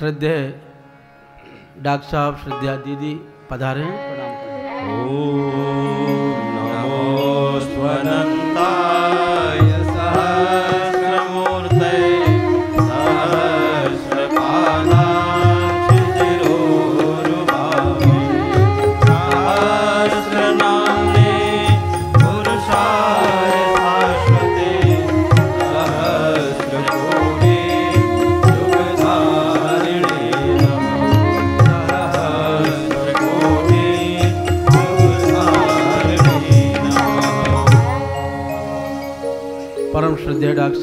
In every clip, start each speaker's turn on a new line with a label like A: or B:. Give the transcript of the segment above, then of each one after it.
A: श्रद्धे डॉक्टर साहब श्रद्धा दीदी पधारे हैं प्रणाम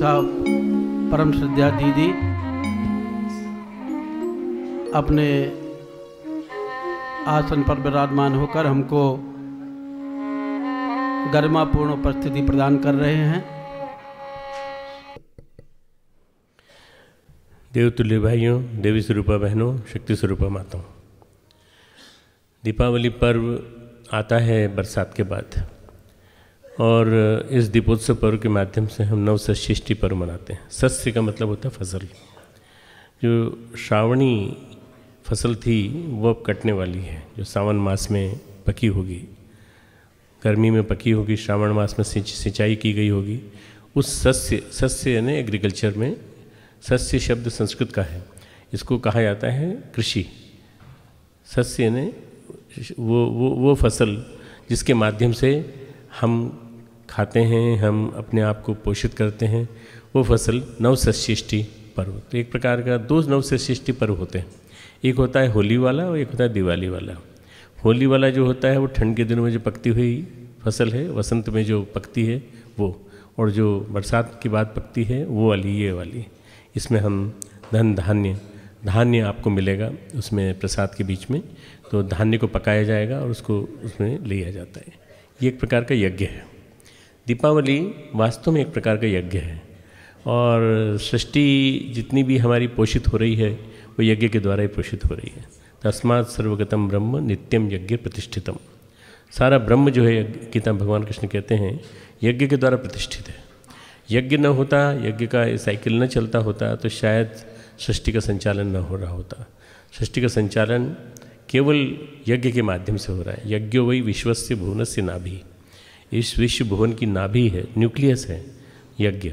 A: साहब परम श्रद्धा दीदी अपने आसन पर विराजमान होकर हमको गरिमापूर्ण उपस्थिति
B: प्रदान कर रहे हैं देवतुल्य भाइयों देवी स्वरूपा बहनों शक्ति स्वरूपा माताओं दीपावली पर्व आता है बरसात के बाद और इस दीपोत्सव पर्व के माध्यम से हम नव सष्यष्टि पर्व मनाते हैं सस्य का मतलब होता है फसल जो श्रावणी फसल थी वो अब कटने वाली है जो सावन मास में पकी होगी गर्मी में पकी होगी श्रावण मास में सिंचाई की गई होगी उस सस्य सस्य यानी एग्रीकल्चर में सस्य शब्द संस्कृत का है इसको कहा जाता है कृषि सस्य यानी वो वो वो फसल जिसके माध्यम से हम खाते हैं हम अपने आप को पोषित करते हैं वो फसल नवसष्टि पर्व तो एक प्रकार का दो नवसष्टि पर्व होते हैं एक होता है होली वाला और एक होता है दिवाली वाला होली वाला जो होता है वो ठंड के दिनों में जो पकती हुई फसल है वसंत में जो पकती है वो और जो बरसात के बाद पकती है वो वाली ये वाली इसमें हम धन धान्य धान्य आपको मिलेगा उसमें प्रसाद के बीच में तो धान्य को पकाया जाएगा और उसको उसमें लिया जाता है ये एक प्रकार का यज्ञ है दीपावली वास्तव में एक प्रकार का यज्ञ है और सृष्टि जितनी भी हमारी पोषित हो रही है वो यज्ञ के द्वारा ही पोषित हो रही है तो तस्मात सर्वगतम ब्रह्म नित्यम यज्ञ प्रतिष्ठितम सारा ब्रह्म जो है गीता भगवान कृष्ण कहते हैं यज्ञ के द्वारा प्रतिष्ठित है यज्ञ न होता यज्ञ का साइकिल न चलता होता तो शायद सृष्टि का संचालन न हो रहा होता सृष्टि का संचालन केवल यज्ञ के माध्यम से हो रहा है यज्ञो वही विश्वस्य भुवन से नाभि इस विश्व भुवन की नाभि है न्यूक्लियस है यज्ञ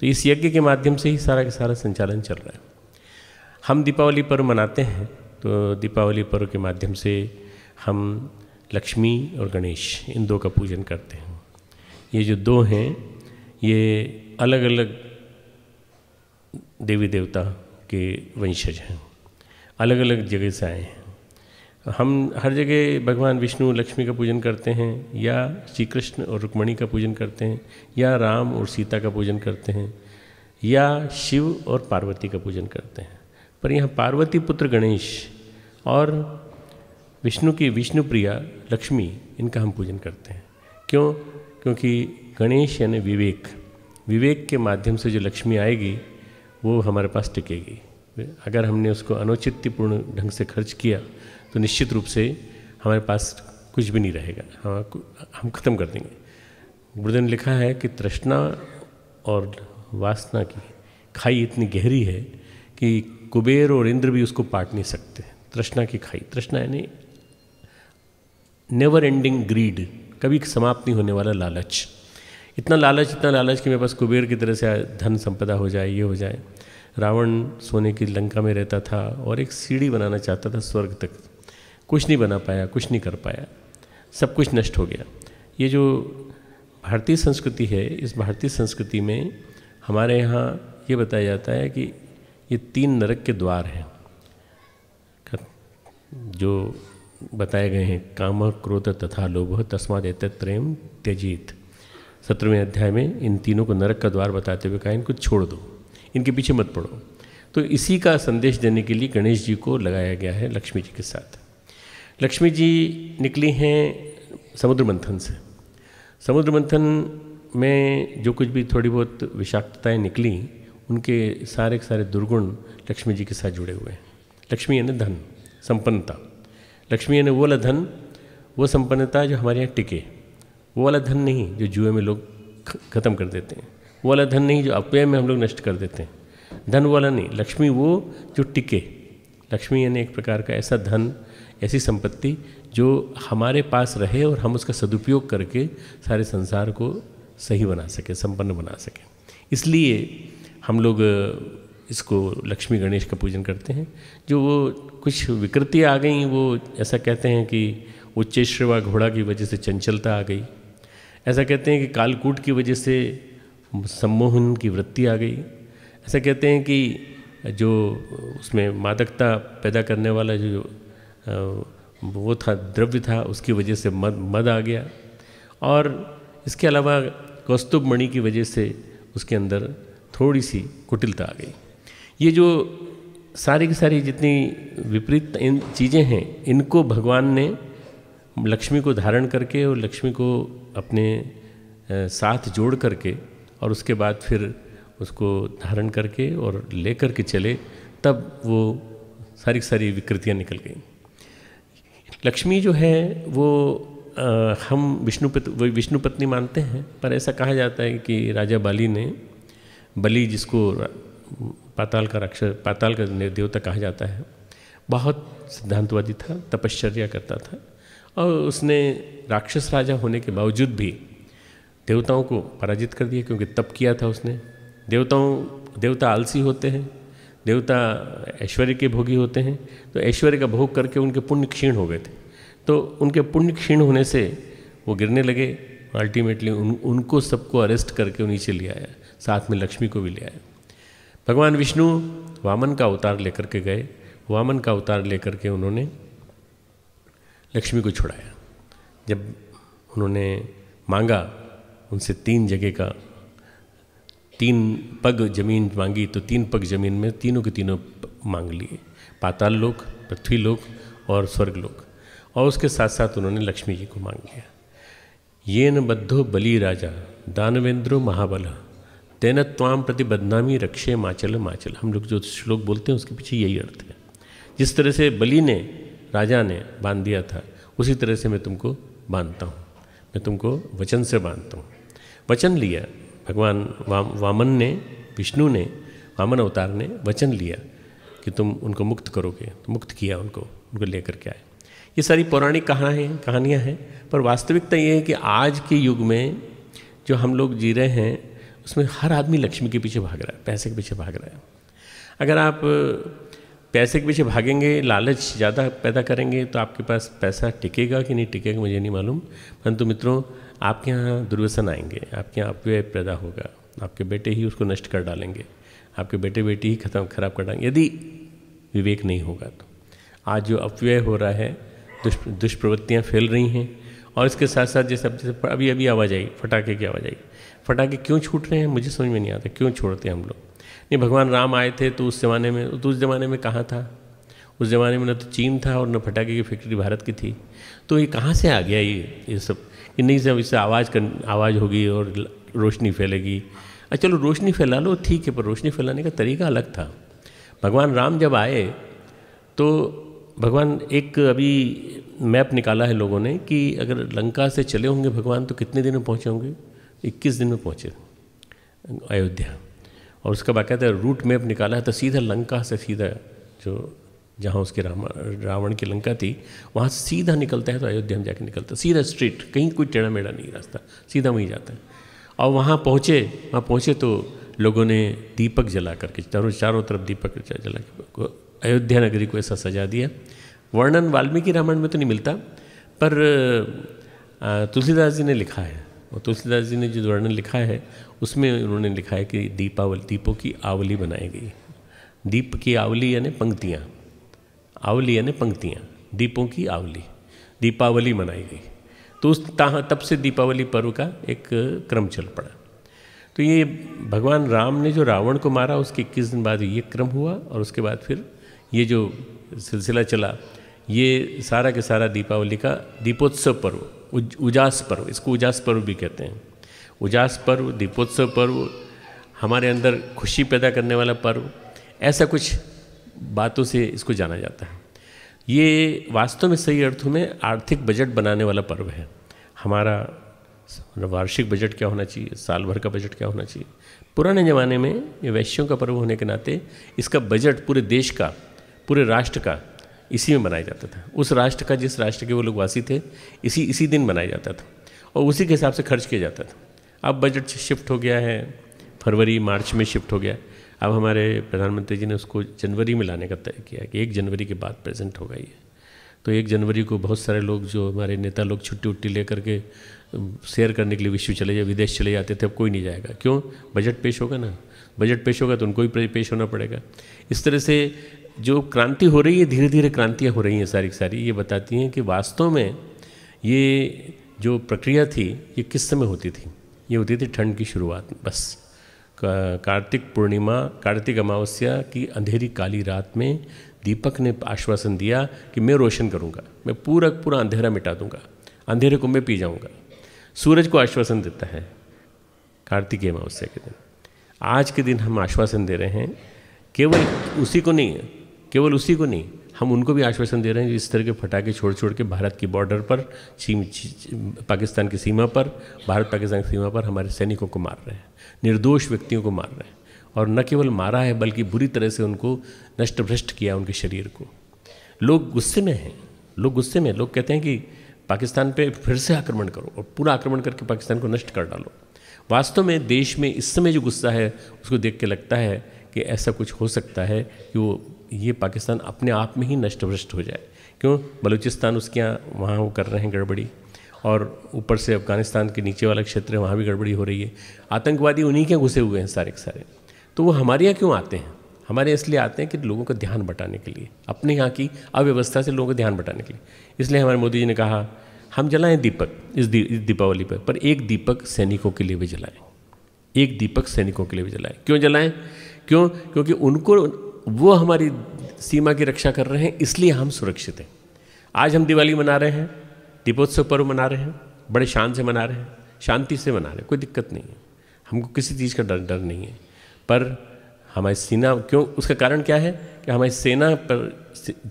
B: तो इस यज्ञ के माध्यम से ही सारा का सारा संचालन चल रहा है हम दीपावली पर्व मनाते हैं तो दीपावली पर्व के माध्यम से हम लक्ष्मी और गणेश इन दो का पूजन करते हैं ये जो दो हैं ये अलग अलग देवी देवता के वंशज हैं अलग अलग जगह से आए हैं हम हर जगह भगवान विष्णु लक्ष्मी का पूजन करते हैं या श्री कृष्ण और रुक्मणी का पूजन करते हैं या राम और सीता का पूजन करते हैं या शिव और पार्वती का पूजन करते हैं पर यहाँ पार्वती पुत्र गणेश और विष्णु की विष्णु प्रिया लक्ष्मी इनका हम पूजन करते हैं क्यों क्योंकि गणेश यानी विवेक विवेक के माध्यम से जो लक्ष्मी आएगी वो हमारे पास टिकेगी अगर हमने उसको अनौचित्यपूर्ण ढंग से खर्च किया तो निश्चित रूप से हमारे पास कुछ भी नहीं रहेगा हम हाँ, हम खत्म कर देंगे बुद्ध ने लिखा है कि तृष्णा और वासना की खाई इतनी गहरी है कि कुबेर और इंद्र भी उसको पाट नहीं सकते तृष्णा की खाई तृष्णा यानी नेवर एंडिंग ग्रीड कभी समाप्त नहीं होने वाला लालच इतना लालच इतना लालच कि मेरे पास कुबेर की तरह से धन संपदा हो जाए ये हो जाए रावण सोने की लंका में रहता था और एक सीढ़ी बनाना चाहता था स्वर्ग तक कुछ नहीं बना पाया कुछ नहीं कर पाया सब कुछ नष्ट हो गया ये जो भारतीय संस्कृति है इस भारतीय संस्कृति में हमारे यहाँ ये बताया जाता है कि ये तीन नरक के द्वार हैं जो बताए गए हैं काम क्रोध तथा लोभ तस्माद प्रेम त्यजीत सत्रहवें अध्याय में इन तीनों को नरक का द्वार बताते हुए कहा इनको छोड़ दो इनके पीछे मत पड़ो तो इसी का संदेश देने के लिए गणेश जी को लगाया गया है लक्ष्मी जी के साथ लक्ष्मी जी निकली हैं समुद्र मंथन से समुद्र मंथन में जो कुछ भी थोड़ी बहुत विषाक्तताएँ निकली उनके सारे के सारे दुर्गुण लक्ष्मी जी के साथ जुड़े हुए हैं लक्ष्मी यानी धन संपन्नता लक्ष्मी यानी वो वाला धन वो संपन्नता जो हमारे यहाँ टिके वो वाला धन नहीं जो जुए में लोग ख़त्म कर देते हैं वो वाला धन नहीं जो अपव्यय में हम लोग नष्ट कर देते हैं धन वाला नहीं लक्ष्मी वो जो टिके लक्ष्मी यानी एक प्रकार का ऐसा धन ऐसी संपत्ति जो हमारे पास रहे और हम उसका सदुपयोग करके सारे संसार को सही बना सकें संपन्न बना सकें इसलिए हम लोग इसको लक्ष्मी गणेश का पूजन करते हैं जो वो कुछ विकृतियाँ आ गई वो ऐसा कहते हैं कि उच्चेश्वर घोड़ा की वजह से चंचलता आ गई ऐसा कहते हैं कि कालकूट की वजह से सम्मोहन की वृत्ति आ गई ऐसा कहते हैं कि जो उसमें मादकता पैदा करने वाला जो वो था द्रव्य था उसकी वजह से मद मद आ गया और इसके अलावा कौस्तुभ मणि की वजह से उसके अंदर थोड़ी सी कुटिलता आ गई ये जो सारी की सारी जितनी विपरीत इन चीज़ें हैं इनको भगवान ने लक्ष्मी को धारण करके और लक्ष्मी को अपने साथ जोड़ करके और उसके बाद फिर उसको धारण करके और ले करके चले तब वो सारी की सारी विकृतियाँ निकल गईं लक्ष्मी जो है वो आ, हम विष्णु विष्णु पत्नी मानते हैं पर ऐसा कहा जाता है कि राजा बाली ने बली जिसको पाताल का राक्षस पाताल का देवता कहा जाता है बहुत सिद्धांतवादी था तपश्चर्या करता था और उसने राक्षस राजा होने के बावजूद भी देवताओं को पराजित कर दिया क्योंकि तप किया था उसने देवताओं देवता आलसी होते हैं देवता ऐश्वर्य के भोगी होते हैं तो ऐश्वर्य का भोग करके उनके पुण्य क्षीण हो गए थे तो उनके पुण्य क्षीण होने से वो गिरने लगे अल्टीमेटली उन उनको सबको अरेस्ट करके नीचे ले आया साथ में लक्ष्मी को भी ले आया भगवान विष्णु वामन का अवतार लेकर के गए वामन का अवतार लेकर के उन्होंने लक्ष्मी को छुड़ाया जब उन्होंने मांगा उनसे तीन जगह का तीन पग जमीन मांगी तो तीन पग जमीन में तीनों के तीनों मांग लिए पाताल लोक पृथ्वी लोक और स्वर्ग लोक और उसके साथ साथ उन्होंने लक्ष्मी जी को मांग लिया ये न बद्धो बलि राजा दानवेंद्रो महाबल तेन त्वाम प्रति बदनामी रक्षे माचल माचल हम लोग जो श्लोक बोलते हैं उसके पीछे यही अर्थ है जिस तरह से बलि ने राजा ने बांध दिया था उसी तरह से मैं तुमको बांधता हूँ मैं तुमको वचन से बांधता हूँ वचन लिया भगवान वाम वामन ने विष्णु ने वामन अवतार ने वचन लिया कि तुम उनको मुक्त करोगे तो मुक्त किया उनको उनको लेकर के आए ये सारी पौराणिक कहानियाँ हैं कहानियाँ हैं पर वास्तविकता ये है कि आज के युग में जो हम लोग जी रहे हैं उसमें हर आदमी लक्ष्मी के पीछे भाग रहा है पैसे के पीछे भाग रहा है अगर आप पैसे के पीछे भागेंगे लालच ज़्यादा पैदा करेंगे तो आपके पास पैसा टिकेगा कि नहीं टिकेगा मुझे नहीं मालूम परंतु मित्रों आपके यहाँ दुर्व्यसन आएंगे आपके यहाँ अपव्यय पैदा होगा आपके बेटे ही उसको नष्ट कर डालेंगे आपके बेटे बेटी ही खत्म खराब कर डालेंगे यदि विवेक नहीं होगा तो आज जो अपव्यय हो रहा है दुष्प दुष्प्रवृत्तियाँ फैल रही हैं और इसके साथ साथ जैसे अब जैसे अभी अभी आवाज आई फटाखे की आवाज़ आई फटाखे क्यों छूट रहे हैं मुझे समझ में नहीं आता क्यों छोड़ते हैं हम लोग नहीं भगवान राम आए थे तो उस ज़माने में तो उस ज़माने में कहाँ था उस ज़माने में न तो चीन था और न फटाखे की फैक्ट्री भारत की थी तो ये कहाँ से आ गया ये ये सब नहीं सब इससे आवाज़ आवाज़ होगी और रोशनी फैलेगी अच्छा चलो रोशनी फैला लो ठीक है पर रोशनी फैलाने का तरीका अलग था भगवान राम जब आए तो भगवान एक अभी मैप निकाला है लोगों ने कि अगर लंका से चले होंगे भगवान तो कितने दिन में पहुँचे होंगे इक्कीस दिन में पहुँचे अयोध्या और उसका बाकायदा रूट मैप निकाला है तो सीधा लंका से सीधा जो जहाँ उसके रावण की लंका थी वहाँ सीधा निकलता है तो अयोध्या में जाके निकलता है सीधा स्ट्रीट कहीं कोई टेढ़ा मेढ़ा नहीं रास्ता सीधा वहीं जाता है और वहाँ पहुँचे वहाँ पहुँचे तो लोगों ने दीपक जला करके चारों चारों तरफ दीपक जला के अयोध्या नगरी को ऐसा सजा दिया वर्णन वाल्मीकि रामायण में तो नहीं मिलता पर तुलसीदास जी ने लिखा है और तुलसीदास जी ने जो वर्णन लिखा है उसमें उन्होंने लिखा है कि दीपावली दीपों की आवली बनाई गई दीप की आवली यानी पंक्तियाँ आवली यानी पंक्तियाँ दीपों की आवली दीपावली मनाई गई तो उस तब से दीपावली पर्व का एक क्रम चल पड़ा तो ये भगवान राम ने जो रावण को मारा उसके इक्कीस दिन बाद ये क्रम हुआ और उसके बाद फिर ये जो सिलसिला चला ये सारा के सारा दीपावली का दीपोत्सव पर्व उज, उजास पर्व इसको उजास पर्व भी कहते हैं उजास पर्व दीपोत्सव पर्व हमारे अंदर खुशी पैदा करने वाला पर्व ऐसा कुछ बातों से इसको जाना जाता है ये वास्तव में सही अर्थों में आर्थिक बजट बनाने वाला पर्व है हमारा वार्षिक बजट क्या होना चाहिए साल भर का बजट क्या होना चाहिए पुराने ज़माने में ये वैश्यों का पर्व होने के नाते इसका बजट पूरे देश का पूरे राष्ट्र का इसी में बनाया जाता था उस राष्ट्र का जिस राष्ट्र के वो लोग वासी थे इसी इसी दिन बनाया जाता था और उसी के हिसाब से खर्च किया जाता था अब बजट शिफ्ट हो गया है फरवरी मार्च में शिफ्ट हो गया है अब हमारे प्रधानमंत्री जी ने उसको जनवरी में लाने का तय किया कि एक जनवरी के बाद प्रेजेंट होगा ये तो एक जनवरी को बहुत सारे लोग जो हमारे नेता लोग छुट्टी उट्टी लेकर के शेयर करने के लिए विश्व चले जाए विदेश चले जाते थे अब कोई नहीं जाएगा क्यों बजट पेश होगा ना बजट पेश होगा तो उनको ही पेश होना पड़ेगा इस तरह से जो क्रांति हो रही है धीरे धीरे क्रांतियाँ हो रही हैं सारी सारी ये बताती हैं कि वास्तव में ये जो प्रक्रिया थी ये किस समय होती थी ये होती थी ठंड की शुरुआत बस कार्तिक पूर्णिमा कार्तिक अमावस्या की अंधेरी काली रात में दीपक ने आश्वासन दिया कि मैं रोशन करूंगा मैं पूरा पूरा अंधेरा मिटा दूंगा अंधेरे को मैं पी जाऊंगा सूरज को आश्वासन देता है कार्तिकीय अमावस्या के दिन आज के दिन हम आश्वासन दे रहे हैं केवल उसी को नहीं केवल उसी को नहीं हम उनको भी आश्वासन दे रहे हैं इस तरह के फटाके छोड़ छोड़ के भारत की बॉर्डर पर चीम पाकिस्तान की सीमा पर भारत पाकिस्तान की सीमा पर हमारे सैनिकों को मार रहे हैं निर्दोष व्यक्तियों को मार रहे हैं और न केवल मारा है बल्कि बुरी तरह से उनको नष्ट भ्रष्ट किया उनके शरीर को लोग गुस्से में हैं लोग गुस्से में लोग कहते हैं कि पाकिस्तान पे फिर से आक्रमण करो और पूरा आक्रमण करके पाकिस्तान को नष्ट कर डालो वास्तव में देश में इस समय जो गुस्सा है उसको देख के लगता है कि ऐसा कुछ हो सकता है कि वो ये पाकिस्तान अपने आप में ही नष्ट भ्रष्ट हो जाए क्यों बलूचिस्तान उसके यहाँ वहाँ वो कर रहे हैं गड़बड़ी और ऊपर से अफगानिस्तान के नीचे वाला क्षेत्र है वहाँ भी गड़बड़ी हो रही है आतंकवादी उन्हीं के घुसे हुए हैं सारे के सारे तो वो हमारे यहाँ क्यों आते हैं हमारे इसलिए आते हैं कि लोगों का ध्यान बटाने के लिए अपने यहाँ की अव्यवस्था से लोगों का ध्यान बटाने के लिए इसलिए हमारे मोदी जी ने कहा हम जलाएं दीपक इस, दी, दीपावली पर पर एक दीपक सैनिकों के लिए भी जलाएं एक दीपक सैनिकों के लिए भी जलाएं क्यों जलाएं क्यों क्योंकि उनको वो हमारी सीमा की रक्षा कर रहे हैं इसलिए हम सुरक्षित हैं आज हम दिवाली मना रहे हैं दीपोत्सव पर्व मना रहे हैं बड़े शान से मना रहे हैं शांति से मना रहे हैं कोई दिक्कत नहीं है हमको किसी चीज़ का डर डर नहीं है पर हमारी सेना क्यों उसका कारण क्या है कि हमारी सेना पर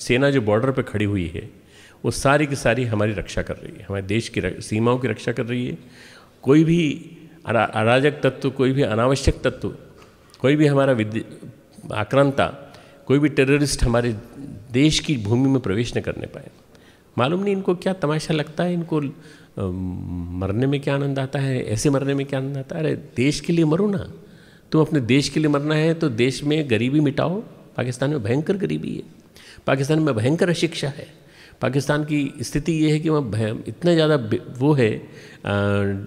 B: सेना जो बॉर्डर पर खड़ी हुई है वो सारी की सारी हमारी रक्षा कर रही है हमारे देश की सीमाओं की रक्षा कर रही है कोई भी अराजक तत्व कोई भी अनावश्यक तत्व कोई भी हमारा आक्रांता कोई भी टेररिस्ट हमारे देश की भूमि में प्रवेश न करने पाए मालूम नहीं इनको क्या तमाशा लगता है इनको मरने में क्या आनंद आता है ऐसे मरने में क्या आनंद आता है अरे देश के लिए मरो ना तुम अपने देश के लिए मरना है तो देश में गरीबी मिटाओ पाकिस्तान में भयंकर गरीबी है पाकिस्तान में भयंकर अशिक्षा है पाकिस्तान की स्थिति ये है कि वहाँ इतना ज़्यादा वो है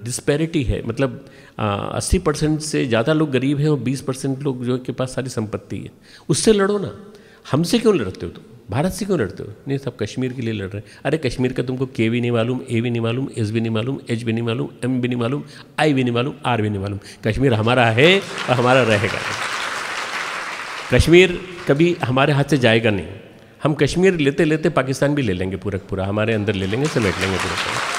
B: डिस्पैरिटी है मतलब अस्सी परसेंट से ज़्यादा लोग गरीब हैं और बीस परसेंट लोग जो के पास सारी संपत्ति है उससे लड़ो ना हमसे क्यों लड़ते हो तुम भारत से क्यों लड़ते हो नहीं सब कश्मीर के लिए लड़ रहे हैं अरे कश्मीर का तुमको के भी नहीं मालूम ए भी नहीं मालूम एस भी नहीं मालूम एच भी नहीं मालूम एम भी नहीं मालूम आई भी नहीं मालूम आर भी नहीं मालूम कश्मीर हमारा है और हमारा रहेगा कश्मीर कभी हमारे हाथ से जाएगा नहीं हम कश्मीर लेते लेते पाकिस्तान भी ले लेंगे पूरा पूरा हमारे अंदर ले लेंगे समेट लेंगे पूरा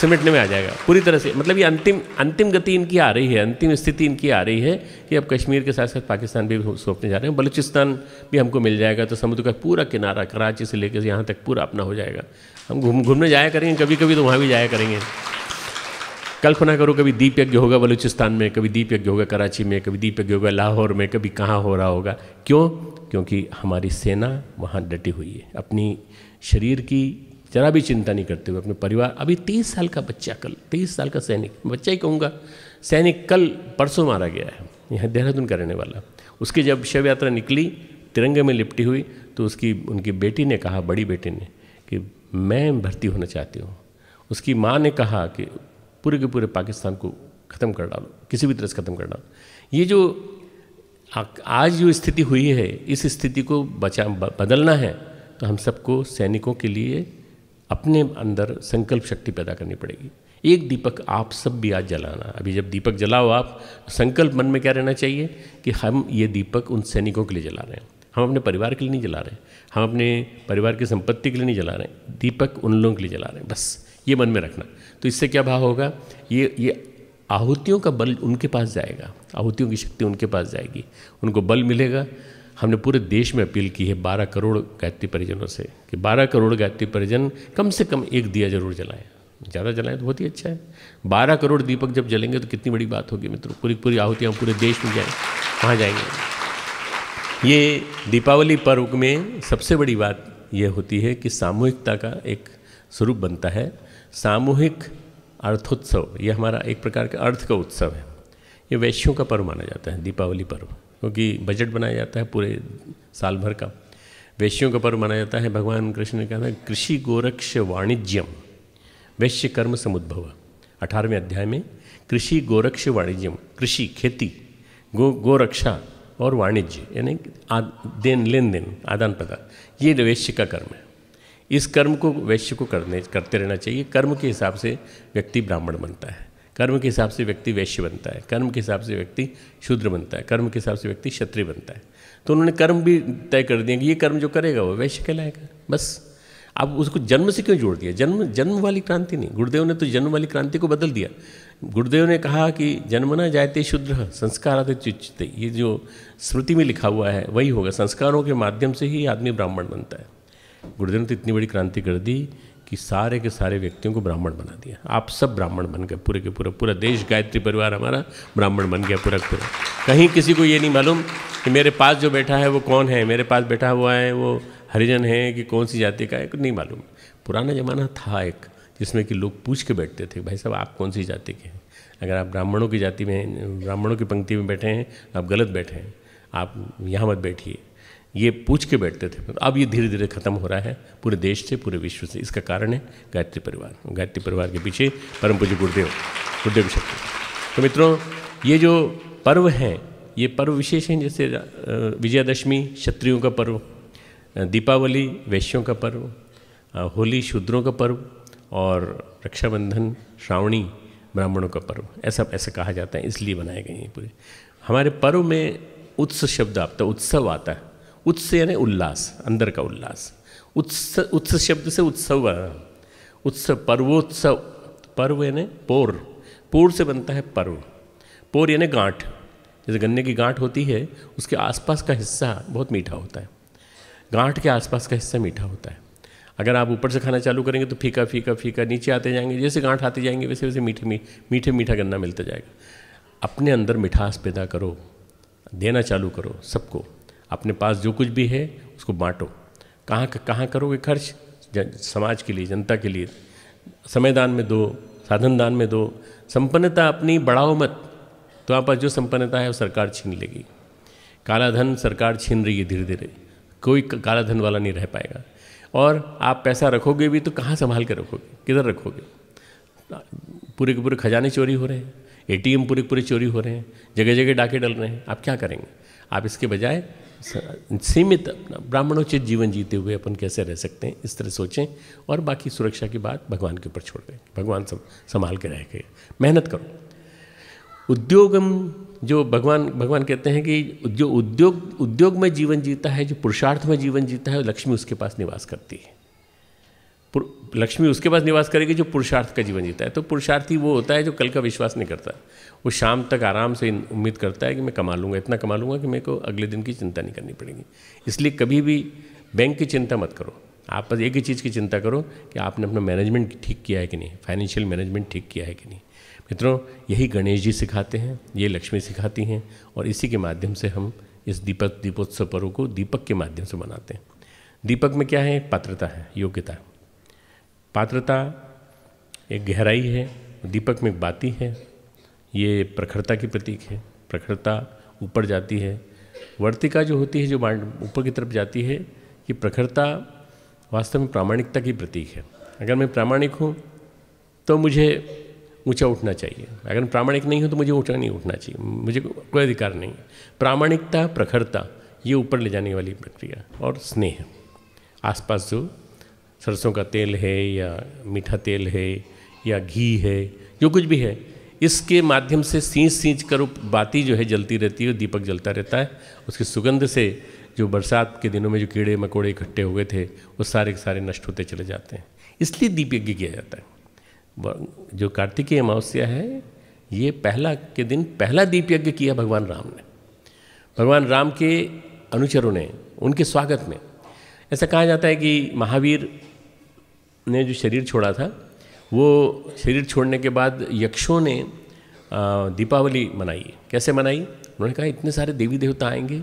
B: सिमटने में आ जाएगा पूरी तरह से मतलब ये अंतिम अंतिम गति इनकी आ रही है अंतिम स्थिति इनकी आ रही है कि अब कश्मीर के साथ साथ पाकिस्तान भी सौंपने जा रहे हैं बलूचिस्तान भी हमको मिल जाएगा तो समुद्र का पूरा किनारा कराची से लेकर यहाँ तक पूरा अपना हो जाएगा हम घूम घूमने जाया करेंगे कभी कभी तो वहाँ भी जाया करेंगे कल्पना करो कभी दीप यज्ञ होगा बलूचिस्तान में कभी दीप यज्ञ होगा कराची में कभी दीप यज्ञ होगा लाहौर में कभी कहाँ हो रहा होगा क्यों क्योंकि हमारी सेना वहाँ डटी हुई है अपनी शरीर की जरा भी चिंता नहीं करते हुए अपने परिवार अभी तेईस साल का बच्चा कल तेईस साल का सैनिक बच्चा ही कहूँगा सैनिक कल परसों मारा गया है यहाँ देहरादून का रहने वाला उसकी जब शव यात्रा निकली तिरंगे में लिपटी हुई तो उसकी उनकी बेटी ने कहा बड़ी बेटी ने कि मैं भर्ती होना चाहती हूँ उसकी माँ ने कहा कि पूरे के पूरे पाकिस्तान को ख़त्म कर डालो किसी भी तरह से ख़त्म कर डालो ये जो आज जो स्थिति हुई है इस स्थिति को बचा बदलना है तो हम सबको सैनिकों के लिए अपने अंदर संकल्प शक्ति पैदा करनी पड़ेगी एक दीपक आप सब भी आज जलाना अभी जब दीपक जलाओ आप संकल्प मन में क्या रहना चाहिए कि हम ये दीपक उन सैनिकों के लिए जला रहे हैं हम अपने परिवार के लिए नहीं जला रहे हैं हम अपने परिवार की संपत्ति के लिए नहीं जला रहे हैं दीपक उन लोगों के लिए जला रहे हैं बस ये मन में रखना तो इससे क्या भाव होगा ये ये आहुतियों का बल उनके पास जाएगा आहुतियों की शक्ति उनके पास जाएगी उनको बल मिलेगा हमने पूरे देश में अपील की है बारह करोड़ गायत्री परिजनों से कि बारह करोड़ गायत्री परिजन कम से कम एक दिया जरूर जलाएं ज़्यादा जलाएं तो बहुत ही अच्छा है बारह करोड़ दीपक जब जलेंगे तो कितनी बड़ी बात होगी मित्रों पूरी पूरी आहुतियाँ पूरे देश में जाएँ वहाँ जाएंगे ये दीपावली पर्व में सबसे बड़ी बात यह होती है कि सामूहिकता का एक स्वरूप बनता है सामूहिक अर्थोत्सव यह हमारा एक प्रकार का अर्थ का उत्सव है ये वैश्यों का पर्व माना जाता है दीपावली पर्व क्योंकि बजट बनाया जाता है पूरे साल भर का वैश्यों का पर्व मनाया जाता है भगवान कृष्ण ने कहा था कृषि गोरक्ष वाणिज्यम वैश्य कर्म समुद्भव अठारहवें अध्याय में कृषि गोरक्ष वाणिज्यम कृषि खेती गो गोरक्षा और वाणिज्य यानी देन लेन देन आदान प्रदान ये वैश्य का कर्म है इस कर्म को वैश्य को करने करते रहना चाहिए कर्म के हिसाब से व्यक्ति ब्राह्मण बनता है कर्म के हिसाब से व्यक्ति वैश्य बनता है कर्म के हिसाब से व्यक्ति शूद्र बनता है कर्म के हिसाब से व्यक्ति क्षत्रिय बनता है तो उन्होंने कर्म भी तय कर दिया कि ये कर्म जो करेगा वो वैश्य कहलाएगा बस अब उसको जन्म से क्यों जोड़ दिया जन्म जन्म वाली क्रांति नहीं गुरुदेव ने तो जन्म वाली क्रांति को बदल दिया गुरुदेव ने कहा कि जन्मना जायते शुद्र संस्कार आते चुचते ये जो स्मृति में लिखा हुआ है वही होगा संस्कारों के माध्यम से ही आदमी ब्राह्मण बनता है गुरुदेव ने तो इतनी बड़ी क्रांति कर दी कि सारे के सारे व्यक्तियों को ब्राह्मण बना दिया आप सब ब्राह्मण बन गए पूरे के पूरा पूरा देश गायत्री परिवार हमारा ब्राह्मण बन गया पूरा पूरा कहीं किसी को ये नहीं मालूम कि मेरे पास जो बैठा है वो कौन है मेरे पास बैठा हुआ है वो हरिजन है कि कौन सी जाति का है नहीं मालूम पुराना ज़माना था एक जिसमें कि लोग पूछ के बैठते थे भाई साहब आप कौन सी जाति के हैं अगर आप ब्राह्मणों की जाति में ब्राह्मणों की पंक्ति में बैठे हैं आप गलत बैठे हैं आप यहाँ मत बैठिए ये पूछ के बैठते थे अब ये धीरे धीरे खत्म हो रहा है पूरे देश से पूरे विश्व से इसका कारण है गायत्री परिवार गायत्री परिवार के पीछे परम पूज्य गुरुदेव गुरुदेव शक्ति तो मित्रों ये जो पर्व हैं ये पर्व विशेष हैं जैसे विजयादशमी क्षत्रियों का पर्व दीपावली वैश्यों का पर्व होली शूद्रों का पर्व और रक्षाबंधन श्रावणी ब्राह्मणों का पर्व ऐसा ऐसा कहा जाता है इसलिए बनाए गए हैं पूरे हमारे पर्व में उत्स शब्द आपता उत्सव आता है उत्स यानी उल्लास अंदर का उल्लास उत्स उत्स शब्द से उत्सव बना उत्सव पर्वोत्सव पर्व यानी पोर पोर से बनता है पर्व पोर यानी गांठ जैसे गन्ने की गांठ होती है उसके आसपास का हिस्सा बहुत मीठा होता है गांठ के आसपास का हिस्सा मीठा होता है अगर आप ऊपर से खाना चालू करेंगे तो फीका फीका फीका नीचे आते जाएंगे जैसे गांठ आते जाएंगे वैसे वैसे मीठे मीठे मीठा गन्ना मिलता जाएगा अपने अंदर मिठास पैदा करो देना चालू करो सबको अपने पास जो कुछ भी है उसको बांटो कहाँ कहाँ करोगे खर्च समाज के लिए जनता के लिए समय दान में दो साधन दान में दो संपन्नता अपनी बढ़ाओ मत तो आप जो संपन्नता है वो सरकार छीन लेगी काला धन सरकार छीन रही है धीरे धीरे कोई काला धन वाला नहीं रह पाएगा और आप पैसा रखोगे भी तो कहाँ संभाल के रखोगे किधर रखोगे पूरे के पूरे खजाने चोरी हो रहे हैं एटीएम पूरे पूरे चोरी हो रहे हैं जगह जगह डाके डल रहे हैं आप क्या करेंगे आप इसके बजाय सीमित अपना ब्राह्मणोचित जीवन जीते हुए अपन कैसे रह सकते हैं इस तरह सोचें और बाकी सुरक्षा की बात भगवान के ऊपर छोड़ दें भगवान सब संभाल के रह गए मेहनत करो उद्योगम जो भगवान भगवान कहते हैं कि जो उद्योग उद्योग में जीवन जीता है जो पुरुषार्थ में जीवन जीता है लक्ष्मी उसके पास निवास करती है लक्ष्मी उसके पास निवास करेगी जो पुरुषार्थ का जीवन जीता है तो पुरुषार्थी वो होता है जो कल का विश्वास नहीं करता वो शाम तक आराम से उम्मीद करता है कि मैं कमा लूँगा इतना कमा लूँगा कि मेरे को अगले दिन की चिंता नहीं करनी पड़ेगी इसलिए कभी भी बैंक की चिंता मत करो आप बस एक ही चीज़ की चिंता करो कि आपने अपना मैनेजमेंट ठीक किया है कि नहीं फाइनेंशियल मैनेजमेंट ठीक किया है कि नहीं मित्रों यही गणेश जी सिखाते हैं ये लक्ष्मी सिखाती हैं और इसी के माध्यम से हम इस दीपक दीपोत्सव पर्व को दीपक के माध्यम से मनाते हैं दीपक में क्या है पात्रता है योग्यता पात्रता एक गहराई है दीपक में एक बाती है ये प्रखरता की प्रतीक है प्रखरता ऊपर जाती है वर्तिका जो होती है जो ऊपर की तरफ जाती है ये प्रखरता वास्तव में प्रामाणिकता की प्रतीक है अगर मैं प्रामाणिक हूँ तो मुझे ऊंचा उठना चाहिए अगर प्रामाणिक नहीं हूँ तो मुझे ऊंचा नहीं उठना चाहिए मुझे कोई अधिकार नहीं है प्रामाणिकता प्रखरता ये ऊपर ले जाने वाली प्रक्रिया और स्नेह आसपास जो सरसों का तेल है या मीठा तेल है या घी है जो कुछ भी है इसके माध्यम से सींच सींच कर बाती जो है जलती रहती है दीपक जलता रहता है उसकी सुगंध से जो बरसात के दिनों में जो कीड़े मकोड़े इकट्ठे हुए थे वो सारे के सारे नष्ट होते चले जाते हैं इसलिए दीप यज्ञ किया जाता है जो कार्तिकीय अमावस्या है ये पहला के दिन पहला दीप यज्ञ किया भगवान राम ने भगवान राम के अनुचरों ने उनके स्वागत में ऐसा कहा जाता है कि महावीर ने जो शरीर छोड़ा था वो शरीर छोड़ने के बाद यक्षों ने दीपावली मनाई कैसे मनाई उन्होंने कहा इतने सारे देवी देवता आएंगे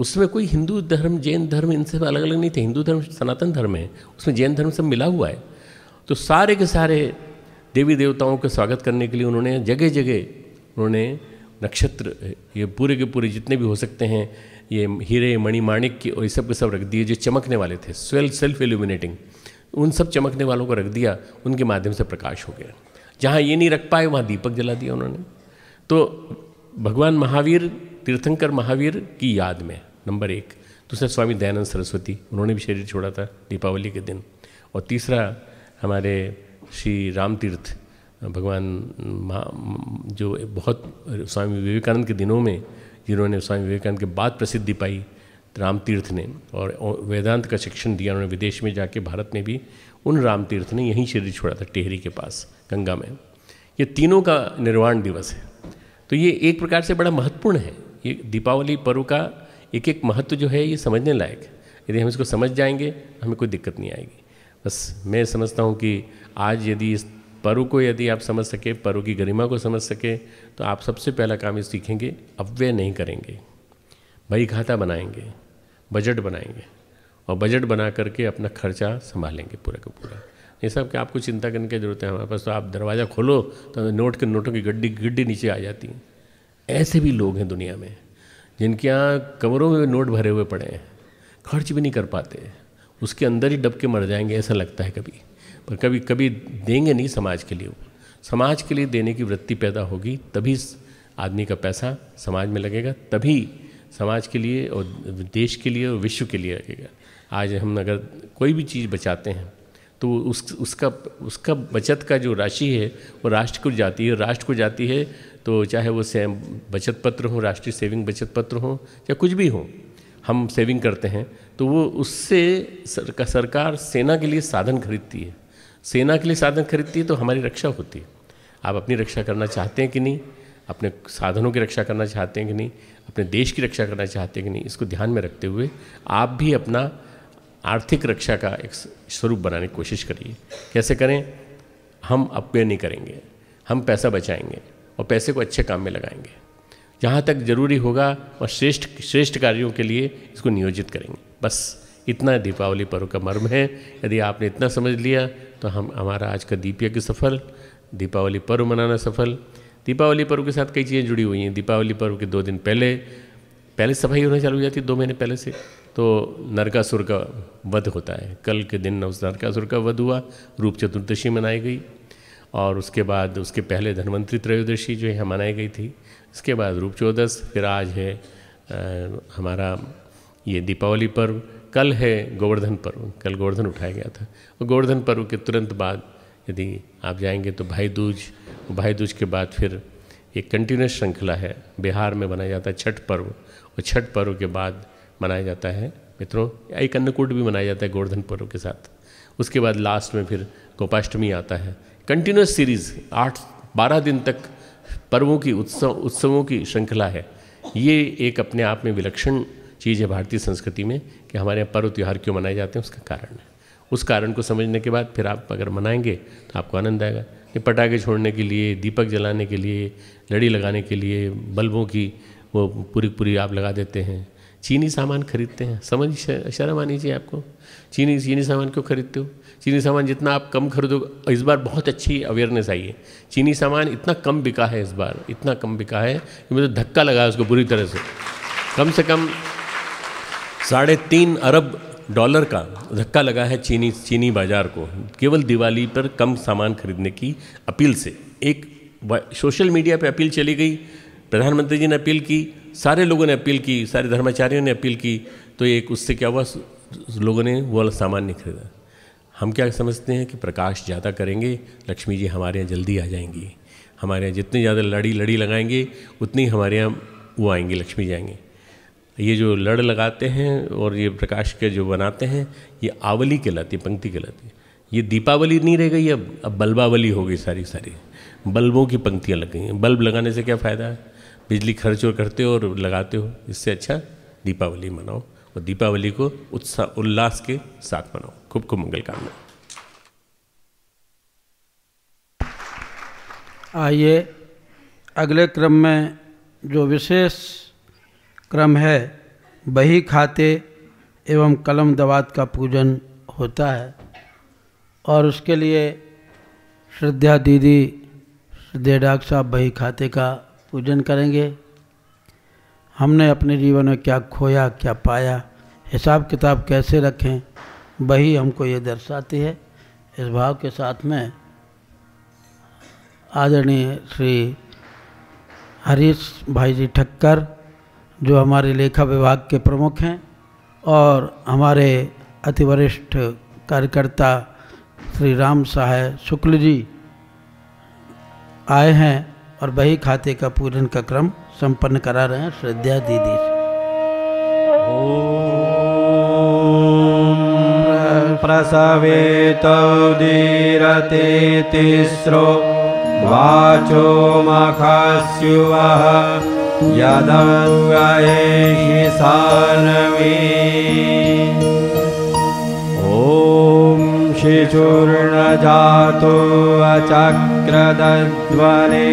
B: उसमें कोई हिंदू धर्म जैन धर्म इनसे अलग अलग नहीं थे हिंदू धर्म सनातन धर्म है उसमें जैन धर्म सब मिला हुआ है तो सारे के सारे देवी देवताओं का स्वागत करने के लिए उन्होंने जगह जगह उन्होंने नक्षत्र ये पूरे के पूरे जितने भी हो सकते हैं ये हीरे मणि माणिक और ये सब के सब रख दिए जो चमकने वाले थे सेल्फ सेल्फ इल्यूमिनेटिंग उन सब चमकने वालों को रख दिया उनके माध्यम से प्रकाश हो गया जहाँ ये नहीं रख पाए वहाँ दीपक जला दिया उन्होंने तो भगवान महावीर तीर्थंकर महावीर की याद में नंबर एक दूसरा स्वामी दयानंद सरस्वती उन्होंने भी शरीर छोड़ा था दीपावली के दिन और तीसरा हमारे श्री राम तीर्थ भगवान जो बहुत स्वामी विवेकानंद के दिनों में जिन्होंने स्वामी विवेकानंद के बाद प्रसिद्धि पाई रामतीर्थ ने और वेदांत का शिक्षण दिया उन्होंने विदेश में जाके भारत में भी उन राम तीर्थ ने यहीं शरीर छोड़ा था टेहरी के पास गंगा में ये तीनों का निर्वाण दिवस है तो ये एक प्रकार से बड़ा महत्वपूर्ण है ये दीपावली पर्व का एक एक महत्व जो है ये समझने लायक है यदि हम इसको समझ जाएंगे हमें कोई दिक्कत नहीं आएगी बस मैं समझता हूँ कि आज यदि इस पर्व को यदि आप समझ सके पर्व की गरिमा को समझ सके तो आप सबसे पहला काम ये सीखेंगे अव्यय नहीं करेंगे भई खाता बनाएंगे बजट बनाएंगे और बजट बना करके अपना खर्चा संभालेंगे पूरा का पूरा ये सब कि आपको चिंता करने की जरूरत है हमारे पास तो आप दरवाज़ा खोलो तो नोट के नोटों की गड्डी गड्डी नीचे आ जाती हैं ऐसे भी लोग हैं दुनिया में जिनके यहाँ कमरों में नोट भरे हुए पड़े हैं खर्च भी नहीं कर पाते उसके अंदर ही डब के मर जाएंगे ऐसा लगता है कभी पर कभी कभी देंगे नहीं समाज के लिए वो समाज के लिए देने की वृत्ति पैदा होगी तभी आदमी का पैसा समाज में लगेगा तभी समाज के लिए और देश के लिए और विश्व के लिए रखेगा आज हम अगर कोई भी चीज़ बचाते हैं तो उस उसका उसका बचत का जो राशि है वो राष्ट्र को जाती है राष्ट्र को जाती है तो चाहे वो सेम बचत पत्र हो राष्ट्रीय सेविंग बचत पत्र हो या कुछ भी हो हम सेविंग करते हैं तो वो उससे सरका, सरकार सेना के लिए साधन खरीदती है सेना के लिए साधन खरीदती है तो हमारी रक्षा होती है आप अपनी रक्षा करना चाहते हैं कि नहीं अपने साधनों की रक्षा करना चाहते हैं कि नहीं अपने देश की रक्षा करना चाहते हैं कि नहीं इसको ध्यान में रखते हुए आप भी अपना आर्थिक रक्षा का एक स्वरूप बनाने की कोशिश करिए कैसे करें हम अपव्यय नहीं करेंगे हम पैसा बचाएंगे और पैसे को अच्छे काम में लगाएंगे जहाँ तक जरूरी होगा और श्रेष्ठ श्रेष्ठ कार्यों के लिए इसको नियोजित करेंगे बस इतना दीपावली पर्व का मर्म है यदि आपने इतना समझ लिया तो हम हमारा आज का दीपिया की सफल दीपावली पर्व मनाना सफल दीपावली पर्व के साथ कई चीज़ें जुड़ी हुई हैं दीपावली पर्व के दो दिन पहले पहले सफाई होना चालू हो जाती है दो महीने पहले से तो नरकासुर का वध होता है कल के दिन उस नरकासुर का वध हुआ रूप चतुर्दशी मनाई गई और उसके बाद उसके पहले धनवंतरी त्रयोदशी जो है मनाई गई थी इसके बाद रूप चौदस फिर आज है आ, हमारा ये दीपावली पर्व कल है गोवर्धन पर्व कल गोवर्धन उठाया गया था और गोवर्धन पर्व के तुरंत बाद यदि आप जाएंगे तो भाई दूज भाई दूज के बाद फिर एक कंटिन्यूस श्रृंखला है बिहार में मनाया जाता है छठ पर्व और छठ पर्व के बाद मनाया जाता है मित्रों एक अन्नकूट भी मनाया जाता है गोवर्धन पर्व के साथ उसके बाद लास्ट में फिर गोपाष्टमी आता है कंटिन्यूस सीरीज़ आठ बारह दिन तक पर्वों की उत्सव उत्सवों की श्रृंखला है ये एक अपने आप में विलक्षण चीज़ है भारतीय संस्कृति में कि हमारे यहाँ पर्व त्यौहार क्यों मनाए जाते हैं उसका कारण है उस कारण को समझने के बाद फिर आप अगर मनाएंगे तो आपको आनंद आएगा ये पटाखे छोड़ने के लिए दीपक जलाने के लिए लड़ी लगाने के लिए बल्बों की वो पूरी पूरी आप लगा देते हैं चीनी सामान खरीदते हैं समझ शर्म आनी चाहिए आपको चीनी चीनी सामान क्यों खरीदते हो चीनी सामान जितना आप कम खरीदो इस बार बहुत अच्छी अवेयरनेस आई है चीनी सामान इतना कम बिका है इस बार इतना कम बिका है कि मुझे धक्का लगा है उसको बुरी तरह से कम से कम साढ़े तीन अरब डॉलर का धक्का लगा है चीनी चीनी बाजार को केवल दिवाली पर कम सामान खरीदने की अपील से एक सोशल मीडिया पे अपील चली गई प्रधानमंत्री जी ने अपील की सारे लोगों ने अपील की सारे धर्माचार्यों ने अपील की तो एक उससे क्या हुआ लोगों ने वो वाला सामान नहीं खरीदा हम क्या समझते हैं कि प्रकाश ज़्यादा करेंगे लक्ष्मी जी हमारे यहाँ जल्दी आ जाएंगी हमारे यहाँ जितनी ज़्यादा लड़ी लड़ी लगाएंगे उतनी हमारे यहाँ वो आएंगे लक्ष्मी जाएंगी ये जो लड़ लगाते हैं और ये प्रकाश के जो बनाते हैं ये आवली कहलाती है पंक्ति कहलाती है ये दीपावली नहीं रह गई अब अब बल्बावली हो गई सारी सारी बल्बों की पंक्तियाँ लग गई हैं बल्ब लगाने से क्या फ़ायदा है बिजली खर्च और करते हो और लगाते हो इससे अच्छा दीपावली मनाओ और दीपावली को उत्साह उल्लास के साथ मनाओ खूब खूब मंगल कामना
A: आइए अगले क्रम में जो विशेष क्रम है बही खाते एवं कलम दवात का पूजन होता है और उसके लिए श्रद्धा दीदी श्रद्धे डाक साहब बही खाते का पूजन करेंगे हमने अपने जीवन में क्या खोया क्या पाया हिसाब किताब कैसे रखें बही हमको ये दर्शाती है इस भाव के साथ में आदरणीय श्री हरीश भाई जी ठक्कर जो हमारे लेखा विभाग के प्रमुख हैं और हमारे अति वरिष्ठ कार्यकर्ता श्री राम सहाय शुक्ल जी आए हैं और बही खाते का पूजन का क्रम संपन्न करा रहे हैं श्रद्धा दीदी प्रसवेतौदीरते
C: तिस्रो वाचो मखास्युवः यदङ्गयेषि शिसानी ॐ श्रीचूर्णजातो अचक्रदध्वने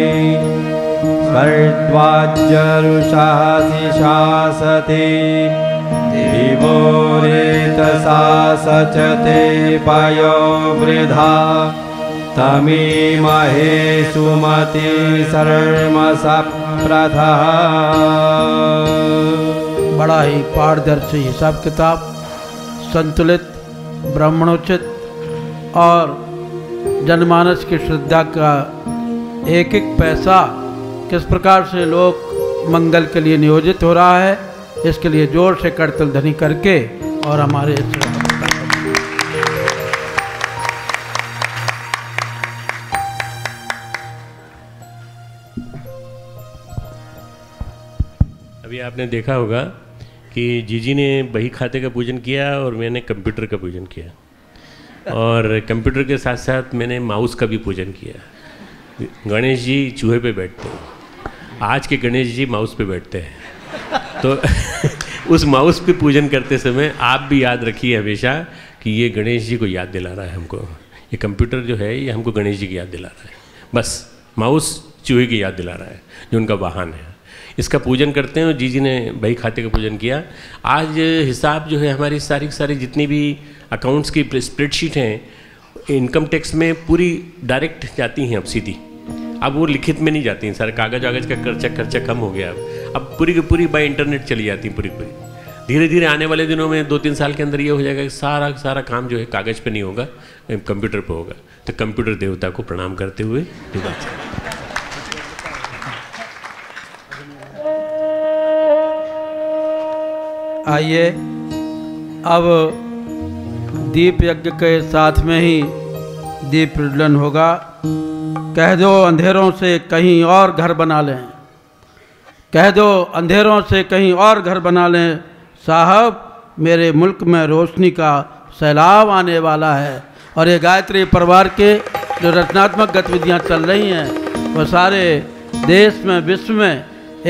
C: फ्वाज ऋषहसि दिवोरेतसा स च ते तमीमहे सुमति सर्वसप्रथा
A: बड़ा ही पारदर्शी हिसाब किताब संतुलित ब्राह्मणोचित और जनमानस की श्रद्धा का एक एक पैसा किस प्रकार से लोग मंगल के लिए नियोजित हो रहा है इसके लिए जोर से करतल धनी करके और हमारे
B: आपने देखा होगा कि जीजी ने बही खाते का पूजन किया और मैंने कंप्यूटर का पूजन किया और कंप्यूटर के साथ साथ मैंने माउस का भी पूजन किया गणेश जी चूहे पे बैठते हैं आज के गणेश जी माउस पे बैठते हैं तो उस माउस पे पूजन करते समय आप भी याद रखिए हमेशा कि ये गणेश जी को याद दिला रहा है हमको ये कंप्यूटर जो है ये हमको गणेश जी की याद दिला रहा है बस माउस चूहे की याद दिला रहा है जो उनका वाहन है इसका पूजन करते हैं और जी जी ने बही खाते का पूजन किया आज हिसाब जो है हमारी सारी सारी जितनी भी अकाउंट्स की स्प्रेडशीट हैं इनकम टैक्स में पूरी डायरेक्ट जाती हैं अब सीधी अब वो लिखित में नहीं जाती हैं सारे कागज वागज का खर्चा खर्चा कम हो गया अब अब पूरी की पूरी बाई इंटरनेट चली जाती है पूरी पूरी धीरे धीरे आने वाले दिनों में दो तीन साल के अंदर ये हो जाएगा कि सारा सारा काम जो है कागज़ पे नहीं होगा कंप्यूटर पे होगा तो कंप्यूटर देवता को प्रणाम करते हुए आइए
A: अब दीप यज्ञ के साथ में ही दीप प्रज्वलन होगा कह दो अंधेरों से कहीं और घर बना लें कह दो अंधेरों से कहीं और घर बना लें साहब मेरे मुल्क में रोशनी का सैलाब आने वाला है और ये गायत्री परिवार के जो रचनात्मक गतिविधियाँ चल रही हैं वह सारे देश में विश्व में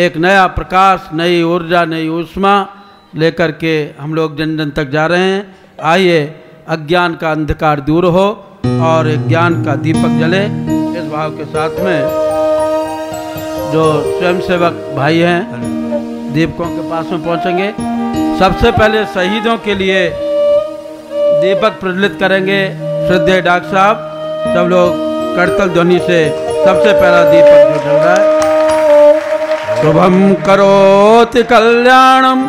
A: एक नया प्रकाश नई ऊर्जा नई उष्मा लेकर के हम लोग जन जन तक जा रहे हैं आइए अज्ञान का अंधकार दूर हो और ज्ञान का दीपक जले इस भाव के साथ में जो स्वयं सेवक भाई हैं दीपकों के पास में पहुंचेंगे सबसे पहले शहीदों के लिए दीपक प्रज्वलित करेंगे श्रद्धे डॉक्टर साहब सब लोग करतल ध्वनि से सबसे पहला दीपक जो जल रहा है शुभम करोति कल्याणम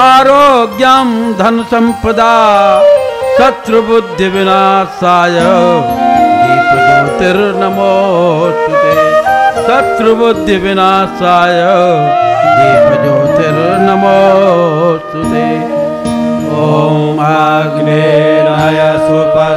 A: आरोग्यम धन संपदा शत्रु बुद्धि विनाशाय नमो शत्रु बुद्धि विनाशाय दीप ज्योतिर नमो
C: ओम अग्निनाय सुपा